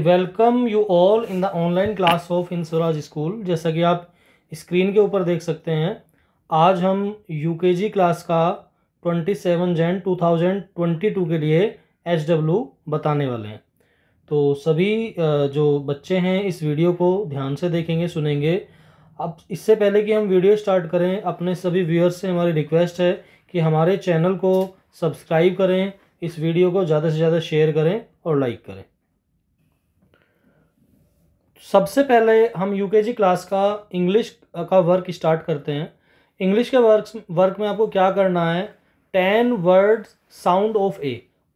welcome you all in the online class of Swaraj school जैसा कि आप स्क्रीन के ऊपर देख सकते हैं आज हम यूकेजी क्लास का twenty seven Jan two thousand twenty two के लिए एच डब्ल्यू बताने वाले हैं तो सभी जो बच्चे हैं इस वीडियो को ध्यान से देखेंगे सुनेंगे अब इससे पहले कि हम वीडियो स्टार्ट करें अपने सभी व्यूअर्स से हमारी रिक्वेस्ट है कि हमारे चैनल को सब्सक्राइब करें इस वीडियो को ज़्यादा से ज़्यादा शेयर करें और लाइक करें सबसे पहले हम जी क्लास का इंग्लिश का वर्क स्टार्ट करते हैं इंग्लिश के वर्क वर्क में आपको क्या करना है ten word sound of A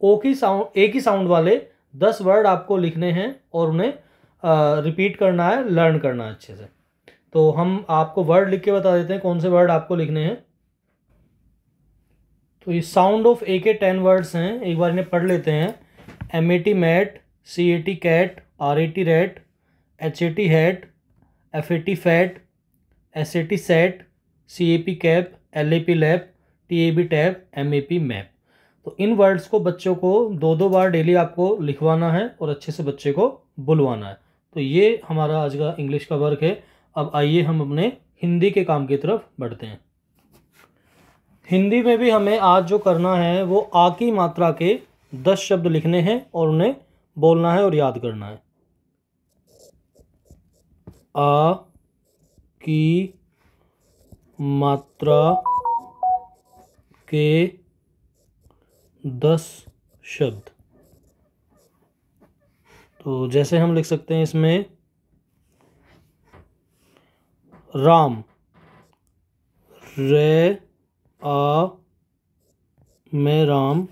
O की साउंड ए की साउंड वाले दस वर्ड आपको लिखने हैं और उन्हें रिपीट करना है लर्न करना है अच्छे से तो हम आपको वर्ड लिख के बता देते हैं कौन से वर्ड आपको लिखने हैं तो ये साउंड ऑफ ए के टेन वर्ड्स हैं एक बार इन्हें पढ़ लेते हैं M A T mat C A T cat R A T rat H A T hat F A T fat S A T sat C A P cap L A P lap T A B tap M A P map तो इन words को बच्चों को दो दो बार daily आपको लिखवाना है और अच्छे से बच्चे को बुलवाना है तो ये हमारा आज का इंग्लिश का वर्क है अब आइए हम अपने हिंदी के काम की तरफ बढ़ते हैं हिंदी में भी हमें आज जो करना है वो आ की मात्रा के दस शब्द लिखने हैं और उन्हें बोलना है और याद करना है आ की मात्रा के दस शब्द तो जैसे हम लिख सकते हैं इसमें राम रे आ में राम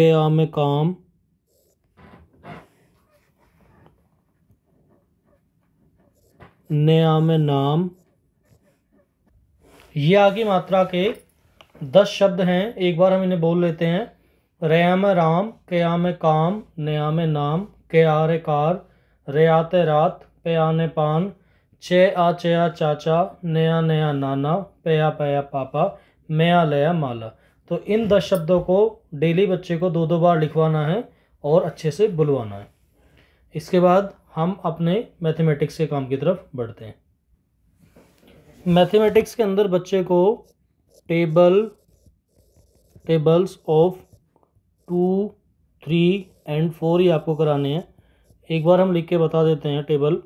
के आम काम ने आम नाम ये आगे मात्रा के दस शब्द हैं एक बार हम इन्हें बोल लेते हैं रयाम राम कयाम काम नयाम नाम के आर कार रयात रात पे आने पान चे आ चया चाचा नया नया नाना पया पया पापा मया लया माला तो इन दस शब्दों को डेली बच्चे को दो दो बार लिखवाना है और अच्छे से बुलवाना है इसके बाद हम अपने मैथमेटिक्स के काम की तरफ बढ़ते हैं मैथमेटिक्स के अंदर बच्चे को table tables of two three and four ही आपको कराने हैं एक बार हम लिख के बता देते हैं टेबल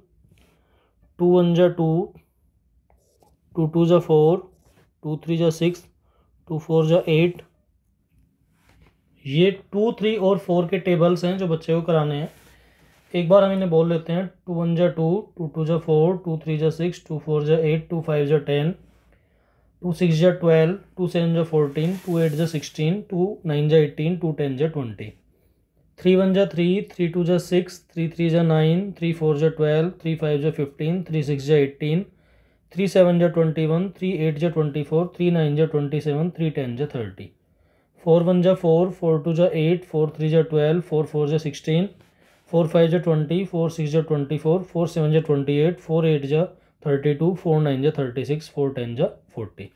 टू वन जा टू टू टू जा फोर टू थ्री जा सिक्स टू फोर जो एट ये टू थ्री और फोर के टेबल्स हैं जो बच्चे को कराने हैं एक बार हम इन्हें बोल लेते हैं टू वन जो टू टू टू जा फोर टू थ्री जा सिक्स टू फोर जा एट टू फाइव जो टेन टू सिक्स जो ट्वेल्व टू सेवन जो फोर्टीन टू एट जो सिक्सटीन टू नाइन जो एटीन टू टेन जो ट्वेंटी थ्री वन जो थ्री थ्री टू जा सिक्स थ्री थ्री जो नाइन थ्री फोर जो ट्वेल्व थ्री फाइव जो फिफ्टीन थ्री सिक्स जा एटीन थ्री सेवन जो ट्वेंटी वन थ्री एट जो ट्वेंटी फोर थ्री नाइन जो ट्वेंटी सेवन थ्री टेन जो थर्टी फोर वन जो फोर फोर टू जो एट फोर थ्री जो ट्वेल्व फोर फोर जो सिक्सटीन फोर फाइव जो ट्वेंटी फोर सिक्स जो ट्वेंटी फोर फोर सेवन जो ट्वेंटी एट फोर एट जो थर्टी टू फोर नाइन जो थर्टी सिक्स फोर टेन जो forty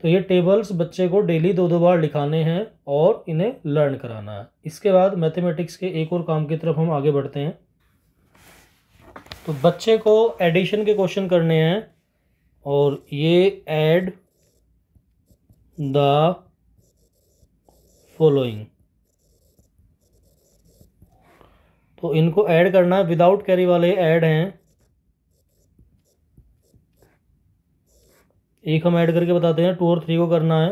तो ये टेबल्स बच्चे को डेली दो दो बार लिखाने हैं और इन्हें लर्न कराना है इसके बाद मैथमेटिक्स के एक और काम की तरफ हम आगे बढ़ते हैं तो बच्चे को एडिशन के क्वेश्चन करने हैं और ये ऐड द फॉलोइंग तो इनको ऐड करना है विदाउट कैरी वाले ऐड हैं एक हम ऐड करके बताते हैं टू और थ्री को करना है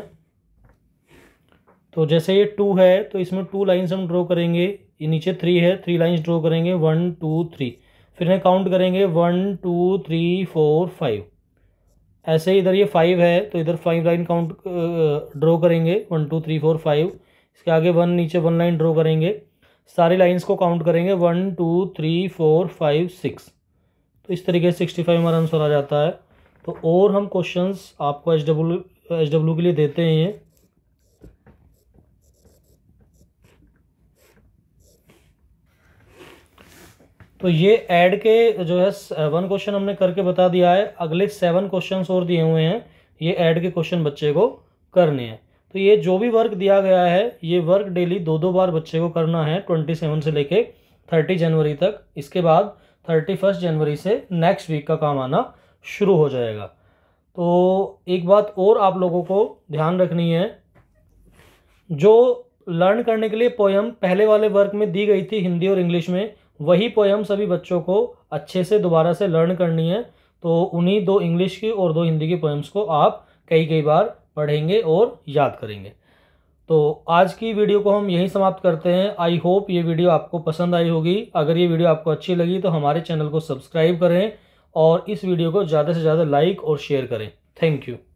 तो जैसे ये टू है तो इसमें टू लाइंस हम ड्रॉ करेंगे ये नीचे थ्री है थ्री लाइंस ड्रॉ करेंगे वन टू थ्री फिर हम काउंट करेंगे one two three four five ऐसे ही इधर ये फाइव है तो इधर फाइव लाइन काउंट ड्रॉ करेंगे one two three four five इसके आगे वन नीचे वन लाइन ड्रॉ करेंगे सारी लाइंस को काउंट करेंगे one two three four five six तो इस तरीके से सिक्सटी फाइव हमारा आंसर आ जाता है तो और हम क्वेश्चंस आपको एच डब्ल्यू एच डब्ल्यू के लिए देते हैं तो ये ऐड के जो है वन क्वेश्चन uh, हमने करके बता दिया है अगले सेवन क्वेश्चन और दिए हुए हैं ये ऐड के क्वेश्चन बच्चे को करने हैं तो ये जो भी वर्क दिया गया है ये वर्क डेली दो दो बार बच्चे को करना है ट्वेंटी सेवन से लेके थर्टी जनवरी तक इसके बाद थर्टी फर्स्ट जनवरी से नेक्स्ट वीक का काम आना शुरू हो जाएगा तो एक बात और आप लोगों को ध्यान रखनी है जो लर्न करने के लिए पोयम पहले वाले वर्क में दी गई थी हिंदी और इंग्लिश में वही पोएम सभी बच्चों को अच्छे से दोबारा से लर्न करनी है तो उन्हीं दो इंग्लिश की और दो हिंदी की पोएम्स को आप कई कई बार पढ़ेंगे और याद करेंगे तो आज की वीडियो को हम यहीं समाप्त करते हैं आई होप ये वीडियो आपको पसंद आई होगी अगर ये वीडियो आपको अच्छी लगी तो हमारे चैनल को सब्सक्राइब करें और इस वीडियो को ज़्यादा से ज़्यादा लाइक और शेयर करें थैंक यू